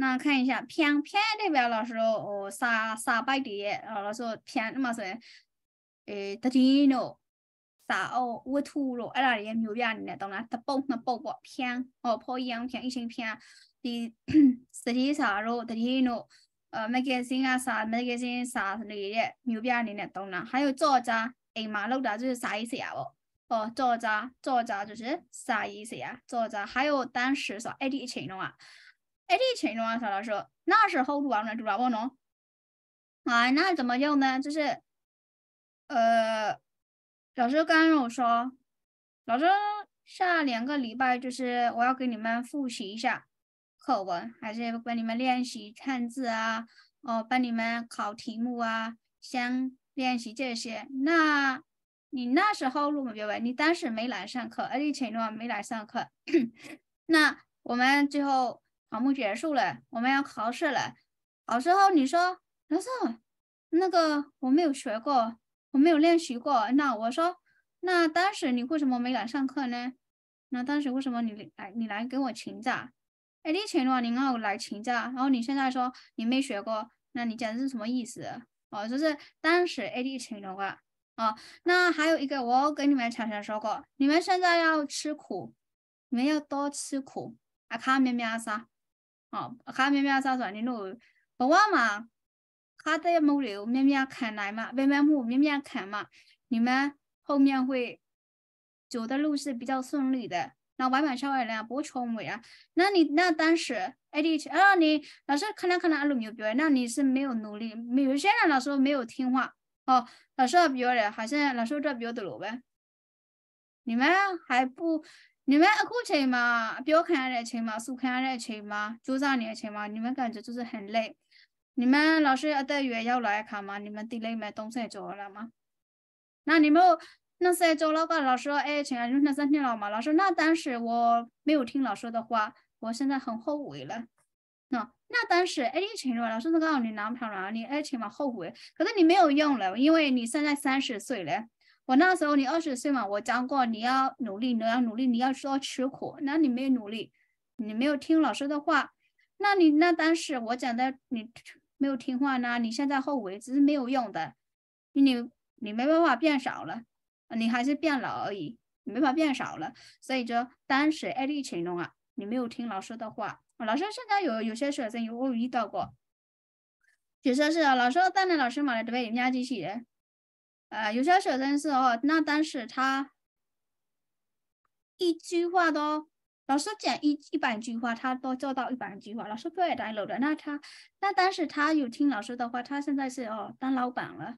那看一下偏偏这边老师哦，啥啥白的，然后说偏嘛说，诶，他听喏，啥哦，我吐了，哎那也牛逼呢，当然他蹦那蹦不偏，哦，跑一样偏，一身偏，你实际啥肉，他听喏，呃，magazine 啊啥，magazine 啥类的，牛逼呢，当然还有作家，哎嘛，老大就是啥意思呀不？哦，作家，作家就是啥意思呀？作家还有当时说，哎，你一群的话。哎，李晨龙啊，老师，那时候录完了，主要我弄，那怎么用呢？就是，呃，老师刚刚我说，老师下两个礼拜就是我要给你们复习一下课文，还是帮你们练习汉字啊，哦，帮你们考题目啊，先练习这些。那你那时候录没录完？你当时没来上课，哎，且前段没来上课。那我们最后。考目结束了，我们要考试了。考试后你说老师，那个我没有学过，我没有练习过。那我说，那当时你为什么没敢上课呢？那当时为什么你来你来跟我请假？A D 请的话，你我来请假。然后你现在说你没学过，那你讲的是什么意思？哦，就是当时 A D 请的话，哦，那还有一个我跟你们常常说过，你们现在要吃苦，你们要多吃苦啊！米咩咩啥？哦，后面面咋说的路，不爸嘛，还在里，留面要看来嘛，外面母面要看嘛，你们后面会走的路是比较顺利的。那外面下来了，不聪明啊？那你那当时，哎，d 二啊，你老师看他看他阿鲁没有那你是没有努力，没有现在老师没有听话哦，老师要标了，好像老师这标的了呗？你们还不？你们爱去嘛，表看爱情嘛，书看爱情嘛，就上年轻嘛。你们感觉就是很累。你们老师要带月要来看嘛？你们体内没东西做了吗？那你们那些做了个老师爱情啊，用那三天了嘛？老师，那当时我没有听老师的话，我现在很后悔了。那那当时爱情嘛，老师都告诉你男朋友了，你爱情嘛后悔，可是你没有用了，因为你现在三十岁了。我那时候你二十岁嘛，我讲过你要努力，你要努力，你要说吃苦。那你没努力，你没有听老师的话，那你那当时我讲的你没有听话呢，你现在后悔只是没有用的，你你没办法变少了，你还是变老而已，你没法变少了。所以就当时爱立群弄啊，你没有听老师的话，老师现在有有些学生有遇到过，学生是啊，老师当年老师嘛来准备人家机器人。呃，有些学生是哦，那当时他一句话都，老师讲一一百句话，他都做到一百句话，老师不会带漏的。那他，那当时他有听老师的话，他现在是哦，当老板了，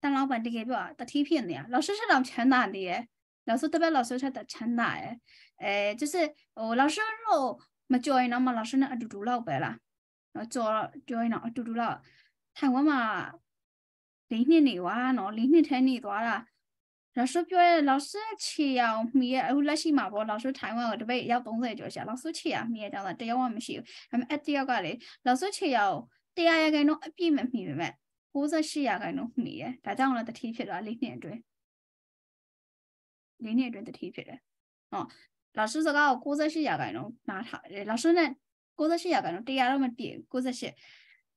当老板的，给吧？的欺骗你啊！老师是老传达的，老师代表老师是的传达诶，哎，就是哦，老师哦没教人了嘛，老师那阿读板了不做我教教人阿就读了，他我嘛。၄နှစ်နေွာနော်၄နှစ်ထဲနေသွားတာ老师表演老师去呀，米呀，我那些嘛不，老师台湾我这边要东西就是老师去呀，米呀，这样的，这样我们是，他们一定要干的，老师去呀，对呀，要给侬一笔没米没，或者是要给侬米呀，大家我那的提起了零点钟，零点钟的提起了，哦，老师这个或者是要给侬拿他，老师呢，或者是要给侬对呀，那么点，或者是。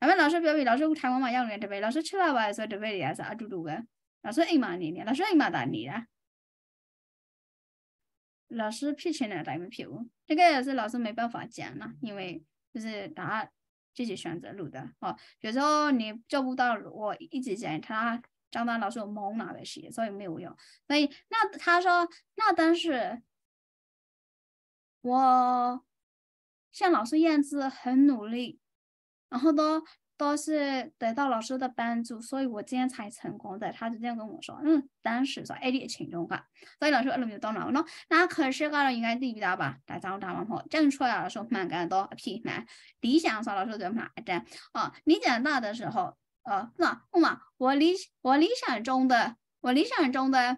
反正老师表要，老师太忙嘛，要你这边，老师去了吧，所以边的也是阿嘟嘟的。老师硬骂你呢，老师硬骂大你了。老师批钱了打名屁股，这个也是老师没办法讲了，因为就是他自己选择录的。哦，比如说你做不到，我一直讲他，张大老师蒙了的，所以没有用。所以那他说，那但是，我像老师样子很努力。然后都都是得到老师的帮助，所以我今天才成功的。他就这样跟我说：“嗯，当时说爱听群众话，所以老师后没就懂了了。那可是高了应该第一道吧？大家我打完后，正来呀？老师蛮感动，屁难。理想说老师么来的哦，理想大的时候，呃，那不我理我理想中的我理想中的。”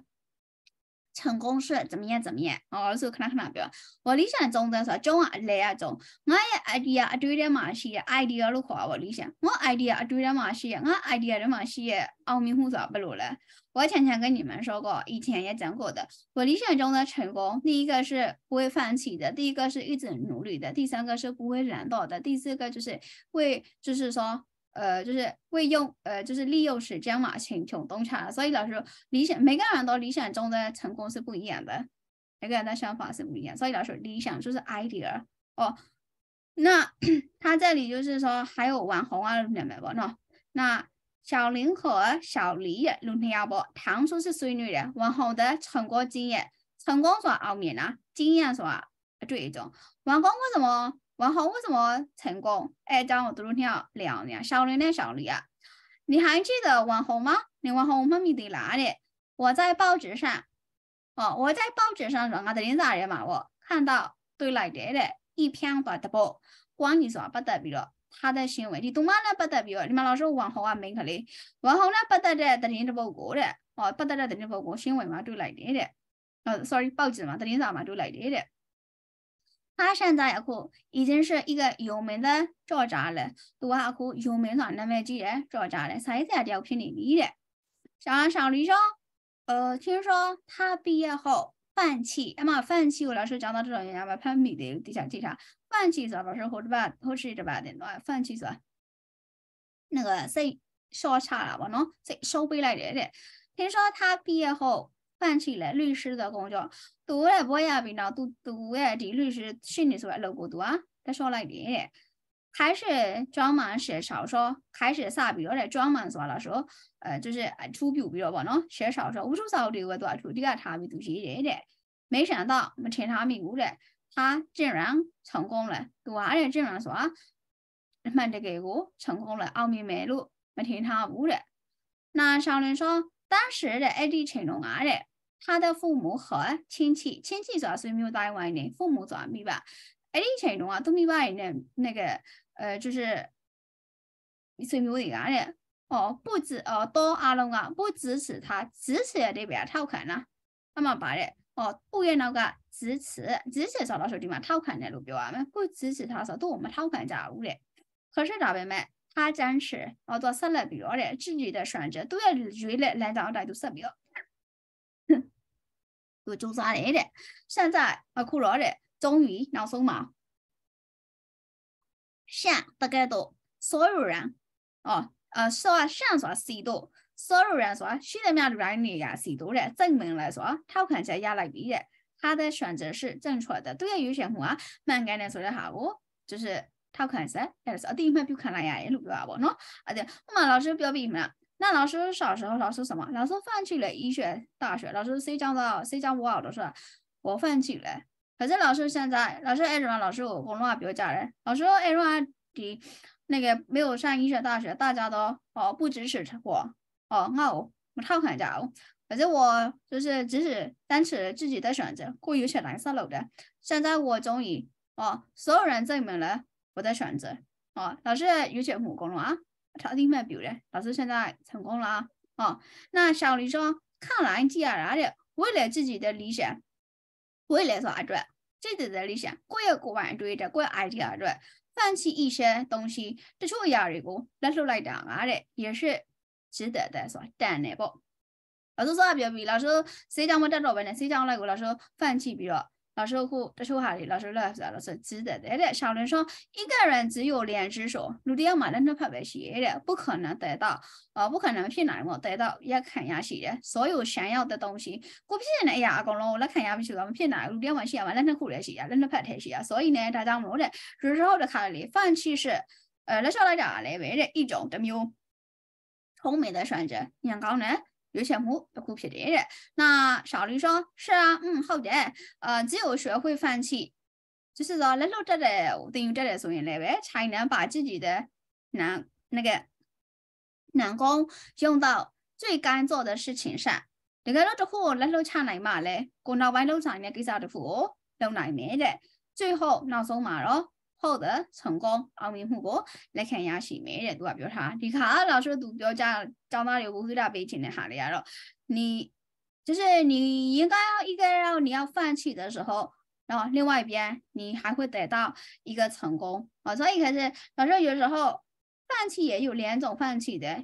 成功是怎么样怎么样？哦，有时候看那看那表。我理想中的啥中啊，哪一中。我 idea idea 嘛是 idea 的话，我理想我 idea idea 嘛是，我 idea 的嘛是奥秘护照不露了。我前天跟你们说过，以前也讲过的。我理想中的成功，第一个是不会放弃的，第一个是一直努力的，第三个是不会懒惰的，第四个就是会，就是说。呃，就是为用，呃，就是利用时间嘛，去抢洞察。所以老师说，理想每个人都理想中的成功是不一样的，每个人的想法是不一样。所以老师理想就是 idea 哦。那 他这里就是说，还有网红啊，两百不？那那小林和小李六要不？唐叔是水女的，网红的成功经验，成功所奥秘呢？经验在这一种。网红为什么？网红为什么成功？哎，张我都听啊，聊聊小丽丽小丽啊，你还记得网红吗？你网红我们没在哪里？我在报纸上，哦，我在报纸上昨天早人嘛，我看到对来这嘞，一篇报关光你么不得了，他的新闻你懂吗？那不得了，你们老师网红啊，门口嘞，网红呢不得了，昨天就报过了，哦，不得在昨天报过新闻嘛，对来这嘞，哦，sorry，报纸嘛，昨天咋嘛，对来这嘞。他现在也可，已经是一个有名的作家了。多还可，有名上的那几位作家了，他也在调平里边的。像上刘说：“呃，听说他毕业后放弃，那么放弃我老师讲到这种因吧，攀比的一个地下地上，放弃做老师后吧，后去这边的，对吧？放弃做那个谁下车了，吧？弄谁收不来的听说他毕业后放弃了律师的工作。”သူရဲ့ဘွဲ့ရပြီးနောက်သူသူရဲ့ဒီ律师ရှိနေဆိုတဲ့အလုပ်ကိုသူကလက်လျှော့လိုက်တယ်တဲ့开始专门写小说开始စပြီးတော့တဲ့专门ဆိုတာလားဆိုအဲ就是အထူးပြုပြီးတော့ဗောနော်写小说ဥပစာအုပ်တွေကိုသူကအထူးအဓိကထားပြီးသူရေးတယ်တဲ့没想到မထင်ထားမိဘူးတဲ့他竟然成功了သူကအဲ့ဒါ竟然ဆိုတာအမှန်တကယ်ကို成功了အောင်မြင်မယ်လို့မထင်ထားဘူးတဲ့那小林说当时的 AD 成龙啊的他的父母和亲戚，亲戚主要是没有在外呢，父母主要没吧。အဲ့ဒီအချိန်တုန်းကသူမိဘတွေနဲ့那个呃就是ဆွေမျိုးတွေကတဲ့။哦不止哦都အားလုံးက不支持他支持ရတဲ့ဗျာထောက်ခံလား။အမှပါတဲ့။哦သူ့ရဲ့နောက်က支持支持ဆိုတော့ဆိုဒီမှာထောက်ခံတယ်လို့ပြောရမယ်။不支持他ဆိုတော့သူ့ကိုမထောက်ခံကြဘူးတဲ့။可是ဒါပဲမဲ့他坚持哦သူဆက်လက်ပြီးတော့တဲ့自己的选择သူ့ရဲ့ရွေးလက်လမ်းကြောင်းအတိုင်းသူဆက်ပြီးတော့သူစူးစမ်းတယ်တဲ့现在အခုတော့တဲ့终于နောက်ဆုံးမှာ像大概都所有人哦呃说像说许多所有人说去那边软你呀许多的证明来说，他看起来压力比的，他的选择是正确的。对于有些话，蛮干的说的好哦，就是他看起来，但是啊，第一面不看那样一路对吧？喏，啊对，我们老师表比嘛，那老师小时候，老师什么？老师放弃了医学大学。老师谁讲的？谁讲我耳朵是？我放弃了。反正老师现在，老师爱说老师我普通话较标人，老师爱说的，那个没有上医学大学，大家都哦不支持我哦。那我我偷看一下哦。反正我就是只是单持自己的选择，过有钱蓝色楼的。现在我终于哦，所有人证明了我的选择哦。老师有钱普通话。他立马表的，老师现在成功了啊！哦，那小李说，看来既然的为了自己的理想，为了啥子？自己的理想，过也过完追着，过 idea 着，放弃一些东西，这就压力过，那出来讲啊的也是值得的，说赞的不？老师说表比，老师谁讲我这老板呢？谁讲那个老师放弃比了，老师户这时候还里老师来啥老师记得的，哎，小人说一个人只有两只手，努力要买那怕白写的，不可能得到，呃，不可能去哪个得到，也看下去的，所有想要的东西，我不信呢，哎呀，讲了我来看下去，我们骗哪个，努力要买写完，那那苦来写呀，那那怕太写呀，所以呢，大家我的日后的看里放弃是，呃，那下来讲来为的一种的မျိုး，聪明的选择，眼光呢？ရွေးချယ်မှုတစ်ခုဖြစ်တယ်တဲ့那小林说是啊嗯好的呃只有学会放弃就是说လက်လွတ်တက်တဲ့တင်ယူတက်တယ်ဆိုရင်လည်းပဲခြိုင်တန်း把自己的男那个男工用到最该做的事情上တကယ်တော့တခုကိုလက်လွတ်ချနိုင်မှလဲကိုနောက်ပိုင်းလှုပ်ဆောင်နေတဲ့ကိစ္စတခုကိုလုပ်နိုင်မယ်တဲ့最后နောက်ဆုံးမှာတော့好的成功，奥秘不过来看也是没人读表他，你看啊，老师读表在在哪里？不去他背景的哈里了，你就是你应该要一个要你要放弃的时候，然后另外一边你还会得到一个成功啊，所以可是老师有时候放弃也有两种放弃的，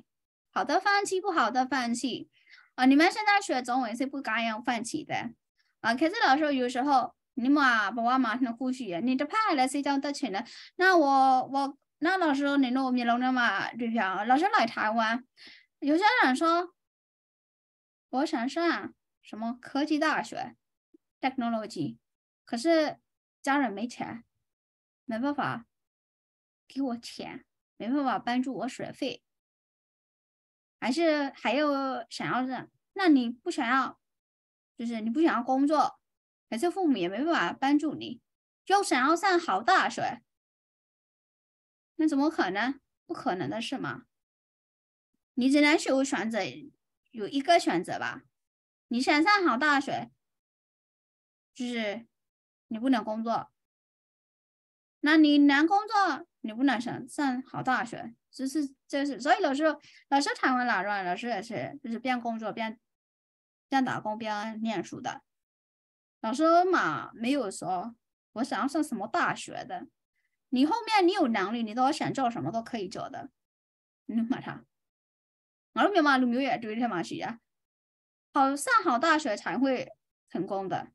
好的放弃，不好的放弃啊，你们现在学中文是不该要放弃的啊，可是老师有时候。你妈把我妈能呼吸啊！你这怕来睡觉得钱了？那我我那老师，你那我们的嘛对不？老师来台湾，有些人说，我想上什么科技大学，technology，可是家人没钱，没办法给我钱，没办法帮助我学费，还是还要想要这？那你不想要，就是你不想要工作？每次父母也没办法帮助你，就想要上好大学，那怎么可能？不可能的是吗？你只能有选择，有一个选择吧。你想上好大学，就是你不能工作。那你难工作，你不能想上好大学，只是就是，所以老师，老师谈完老师，老师也是就是边工作边，边打工边念书的。老师嘛，没有说我想要上什么大学的。你后面你有能力，你都想做什么都可以做的。你马他，我都没有嘛？没有对一天学呀？好，上好大学才会成功的。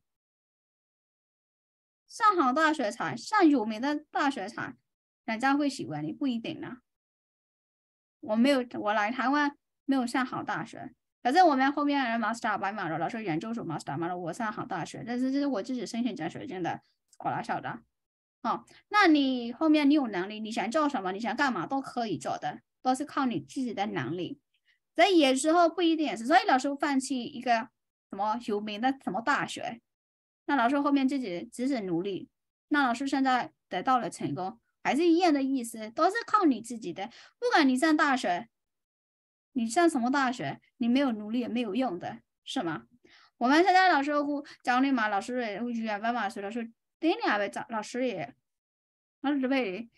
上好大学才上有名的大学才人家会喜欢你，不一定呢。我没有，我来台湾没有上好大学。反正我们后面人 master 白马了，老师研究生 master 马了，我上好大学，但是这是我自己申请奖学金的，考了校的。哦，那你后面你有能力，你想做什么，你想干嘛都可以做的，都是靠你自己的能力。所以有时候不一定，所以老师放弃一个什么有名的什么大学，那老师后面自己自己努力，那老师现在得到了成功，还是一样的意思，都是靠你自己的，不管你上大学。你上什么大学？你没有努力也没有用的，是吗？我们现在老师会教你嘛？老师也没办嘛，所以师对你还呗，教老师也，老师呗，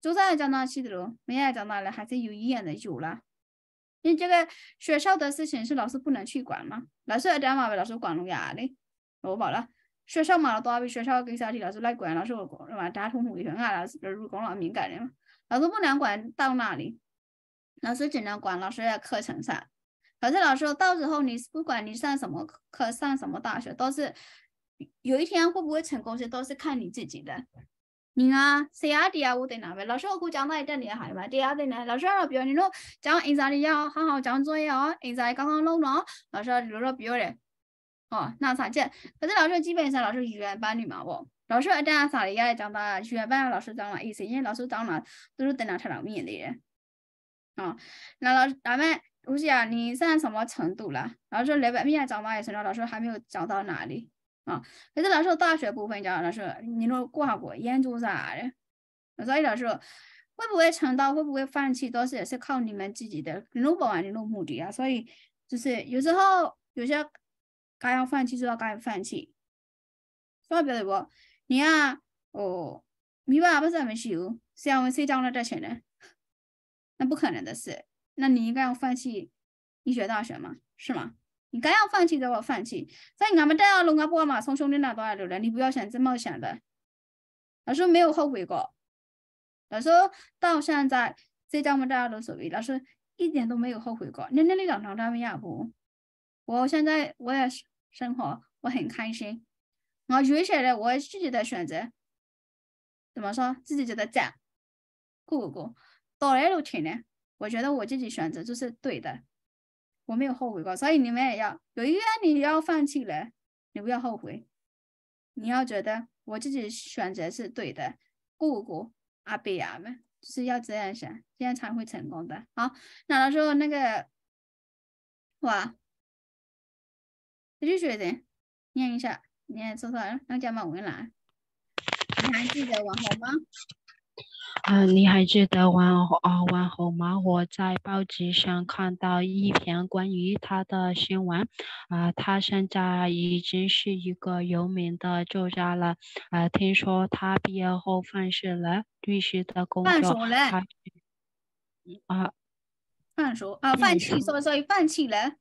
就算讲那些的喽，没爱讲那来，还是有意见的，有了。你这个学校的事情是老师不能去管吗？老师一讲嘛被老师管不了的，我保了。学校嘛，多比学校跟小庭老师来管，老师我管嘛，吧？从父同学啊，老师就管老敏感的嘛，老师不能管到哪里？老师只能管老师在课程上，反正老师到时候你不管你上什么课上什么大学，都是有一天会不会成功，是都是看你自己的。你啊，谁啊？对啊，我得哪位？老师我给我讲到一下你害吧？对啊，第二老师让比如你讲，交作业要好好讲作业哦。你在刚刚弄了，老师你果不要嘞，哦，那咋见。反正老师基本上老师语言班里嘛不，老师在啥的啊？讲到语言班，老师讲了意思？因为老师讲了都是等着他老面的人。啊，那老咱们吴姐啊，你现在什么程度了？老师说来本面讲嘛也是，老师还没有讲到哪里啊？可是老师大学部分讲，老师你那挂过研究啥的？所以老师会不会成道，会不会放弃，都是也是靠你们自己的努力啊，努目的啊。所以就是有时候有些该要放弃就要该放弃，说白了不？你看哦，米爸不是没修，虽然我睡觉了这些人。那不可能的事，那你应该要放弃医学大学吗？是吗？你该要放弃就我放弃。所以俺们样要弄个管嘛，从兄弟那多少流量，你不要想这么想的。老师没有后悔过，老师到现在，在叫我们大家都所谓，老师一点都没有后悔过。你那里两张咱们也不。我现在我也生活，我很开心。我有一些我自己的选择，怎么说，自己觉得够过过。到来了，挺呢，我觉得我自己选择就是对的，我没有后悔过。所以你们也要，有一个你要放弃了，你不要后悔。你要觉得我自己选择是对的，故国阿比阿们就是要这样想，这样才会成功的。好，那到时候那个，哇，我就觉得，念一下，念错错了，让叫家文兰，你还记得网红吗？嗯，你还记得王后啊？王后吗？我在报纸上看到一篇关于他的新闻。啊，他现在已经是一个有名的作家了。啊，听说他毕业后放弃了律师的工作。放手了。啊，放手啊，放弃，所以放弃了。